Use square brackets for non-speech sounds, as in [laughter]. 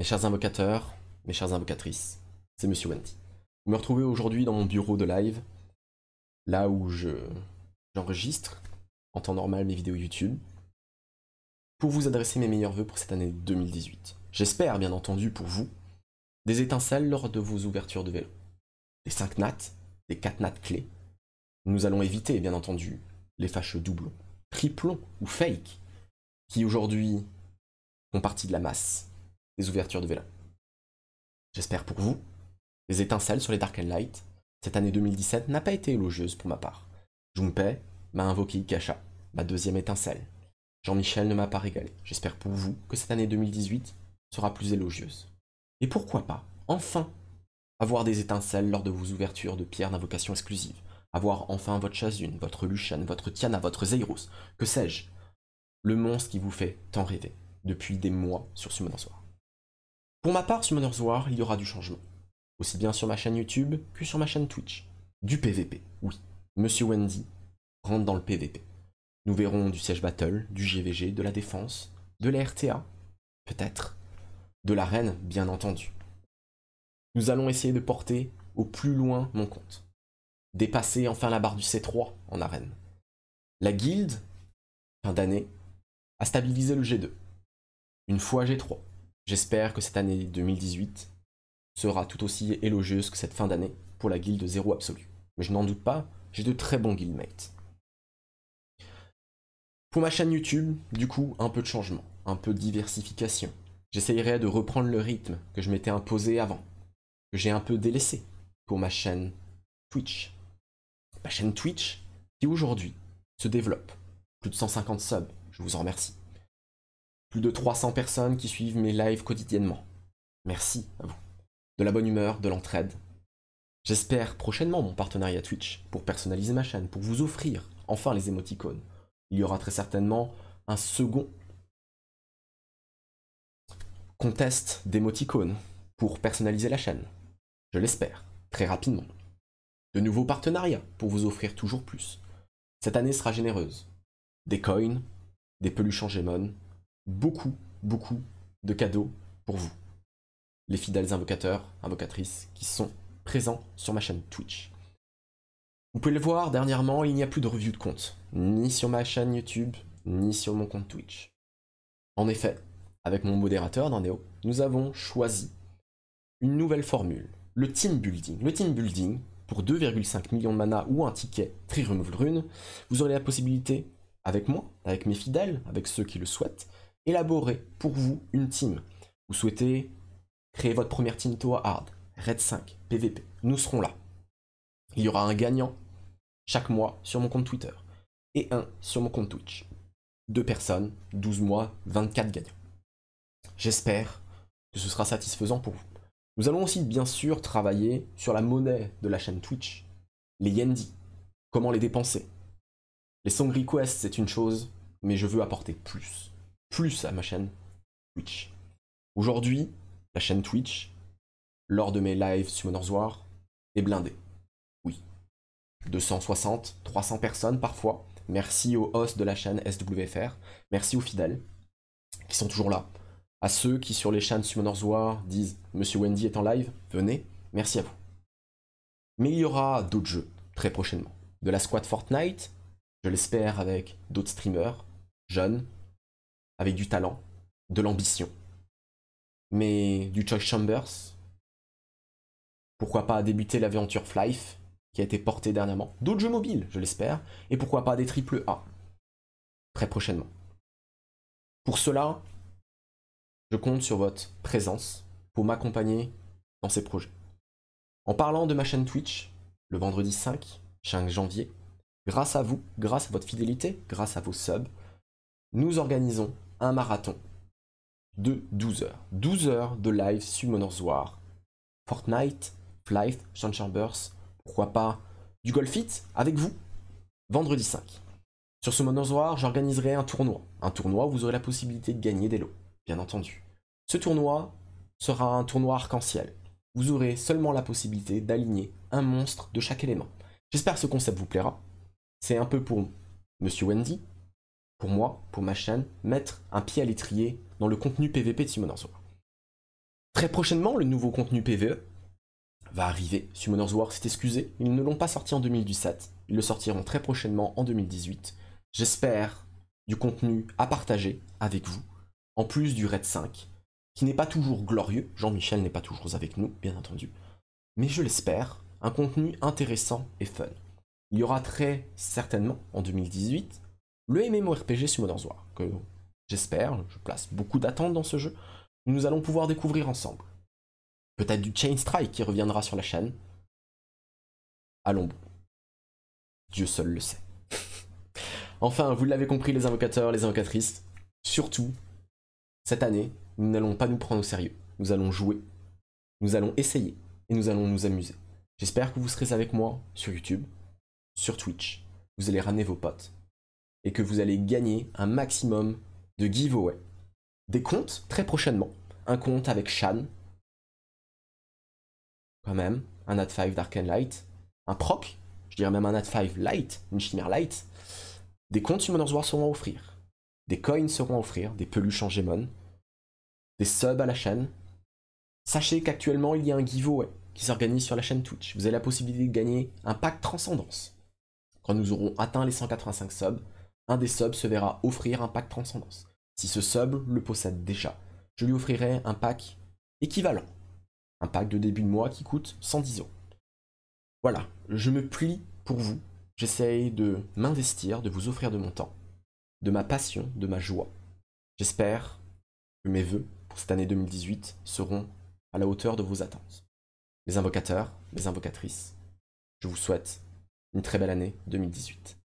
Mes chers invocateurs, mes chères invocatrices, c'est Monsieur Wendy. Vous me retrouvez aujourd'hui dans mon bureau de live, là où je j'enregistre en temps normal mes vidéos YouTube, pour vous adresser mes meilleurs vœux pour cette année 2018. J'espère, bien entendu, pour vous, des étincelles lors de vos ouvertures de vélo. Des 5 nattes, des 4 nattes clés. Nous allons éviter, bien entendu, les fâcheux doublons, triplons ou fake, qui aujourd'hui font partie de la masse ouvertures de vélin. J'espère pour vous. Les étincelles sur les Dark and Light, cette année 2017 n'a pas été élogieuse pour ma part. Junpei m'a invoqué Ikasha, ma deuxième étincelle. Jean-Michel ne m'a pas régalé. J'espère pour vous que cette année 2018 sera plus élogieuse. Et pourquoi pas, enfin, avoir des étincelles lors de vos ouvertures de pierres d'invocation exclusive. Avoir enfin votre Chazune, votre Lucian, votre Tiana, votre Zeiros, que sais-je. Le monstre qui vous fait tant rêver depuis des mois sur ce en pour ma part, Summoner's War, il y aura du changement. Aussi bien sur ma chaîne YouTube que sur ma chaîne Twitch. Du PVP, oui. Monsieur Wendy rentre dans le PVP. Nous verrons du siège battle, du GVG, de la défense, de la RTA, peut-être, de l'arène, bien entendu. Nous allons essayer de porter au plus loin mon compte. Dépasser enfin la barre du C3 en arène. La guilde, fin d'année, a stabilisé le G2. Une fois G3, J'espère que cette année 2018 sera tout aussi élogieuse que cette fin d'année pour la guilde zéro absolu. Mais je n'en doute pas, j'ai de très bons guildmates. Pour ma chaîne YouTube, du coup, un peu de changement, un peu de diversification. J'essayerai de reprendre le rythme que je m'étais imposé avant, que j'ai un peu délaissé pour ma chaîne Twitch. Ma chaîne Twitch qui aujourd'hui se développe. Plus de 150 subs, je vous en remercie plus de 300 personnes qui suivent mes lives quotidiennement. Merci à vous. De la bonne humeur, de l'entraide. J'espère prochainement mon partenariat Twitch pour personnaliser ma chaîne, pour vous offrir enfin les émoticônes. Il y aura très certainement un second contest d'émoticônes pour personnaliser la chaîne. Je l'espère, très rapidement. De nouveaux partenariats pour vous offrir toujours plus. Cette année sera généreuse. Des coins, des peluches en Gémon, beaucoup, beaucoup de cadeaux pour vous, les fidèles invocateurs, invocatrices qui sont présents sur ma chaîne Twitch. Vous pouvez le voir, dernièrement, il n'y a plus de review de compte, ni sur ma chaîne YouTube, ni sur mon compte Twitch. En effet, avec mon modérateur dans nous avons choisi une nouvelle formule, le team building. Le team building, pour 2,5 millions de mana ou un ticket Trirum Rune, vous aurez la possibilité, avec moi, avec mes fidèles, avec ceux qui le souhaitent, élaborer pour vous une team. Vous souhaitez créer votre première team Toa Hard, Red 5, PVP. Nous serons là. Il y aura un gagnant chaque mois sur mon compte Twitter et un sur mon compte Twitch. Deux personnes, 12 mois, 24 gagnants. J'espère que ce sera satisfaisant pour vous. Nous allons aussi bien sûr travailler sur la monnaie de la chaîne Twitch, les Yendi, comment les dépenser. Les song requests, c'est une chose, mais je veux apporter plus plus à ma chaîne Twitch. Aujourd'hui, la chaîne Twitch, lors de mes lives Summoners War, est blindée. Oui. 260, 300 personnes parfois. Merci aux hosts de la chaîne SWFR. Merci aux fidèles qui sont toujours là. À ceux qui sur les chaînes Summoners War disent Monsieur Wendy est en live, venez. Merci à vous. Mais il y aura d'autres jeux très prochainement. De la squad Fortnite, je l'espère avec d'autres streamers, jeunes, avec du talent, de l'ambition. Mais du Chuck Chambers, pourquoi pas débuter l'aventure Flife, qui a été portée dernièrement, d'autres jeux mobiles, je l'espère, et pourquoi pas des triple A, très prochainement. Pour cela, je compte sur votre présence pour m'accompagner dans ces projets. En parlant de ma chaîne Twitch, le vendredi 5, 5 janvier, grâce à vous, grâce à votre fidélité, grâce à vos subs, nous organisons un marathon de 12 heures. 12 heures de live sur War. Fortnite, Flife, Sean Chambers, pourquoi pas du Golfit avec vous, vendredi 5. Sur ce War, j'organiserai un tournoi. Un tournoi où vous aurez la possibilité de gagner des lots, bien entendu. Ce tournoi sera un tournoi arc-en-ciel. Vous aurez seulement la possibilité d'aligner un monstre de chaque élément. J'espère que ce concept vous plaira. C'est un peu pour Monsieur Wendy, pour moi, pour ma chaîne, mettre un pied à l'étrier dans le contenu PVP de Summoners War. Très prochainement, le nouveau contenu PVE va arriver. Summoners War s'est excusé, ils ne l'ont pas sorti en 2017, ils le sortiront très prochainement en 2018. J'espère du contenu à partager avec vous, en plus du Red 5, qui n'est pas toujours glorieux, Jean-Michel n'est pas toujours avec nous, bien entendu, mais je l'espère, un contenu intéressant et fun. Il y aura très certainement en 2018 le MMORPG Sumo War, que j'espère, je place beaucoup d'attentes dans ce jeu, nous allons pouvoir découvrir ensemble. Peut-être du Chain Strike qui reviendra sur la chaîne. Allons bon. Dieu seul le sait. [laughs] enfin, vous l'avez compris les invocateurs, les invocatrices, surtout, cette année, nous n'allons pas nous prendre au sérieux. Nous allons jouer, nous allons essayer et nous allons nous amuser. J'espère que vous serez avec moi sur YouTube, sur Twitch. Vous allez ramener vos potes et que vous allez gagner un maximum de giveaways. Des comptes très prochainement. Un compte avec Shan, quand même, un at 5 Dark and Light, un proc, je dirais même un at 5 Light, une chimère Light. Des comptes Summoners War seront à offrir. Des coins seront à offrir, des peluches en des subs à la chaîne. Sachez qu'actuellement, il y a un giveaway qui s'organise sur la chaîne Twitch. Vous avez la possibilité de gagner un pack Transcendance. Quand nous aurons atteint les 185 subs, un des subs se verra offrir un pack transcendance. Si ce sub le possède déjà, je lui offrirai un pack équivalent. Un pack de début de mois qui coûte 110 euros. Voilà, je me plie pour vous. J'essaye de m'investir, de vous offrir de mon temps, de ma passion, de ma joie. J'espère que mes voeux pour cette année 2018 seront à la hauteur de vos attentes. Les invocateurs, les invocatrices, je vous souhaite une très belle année 2018.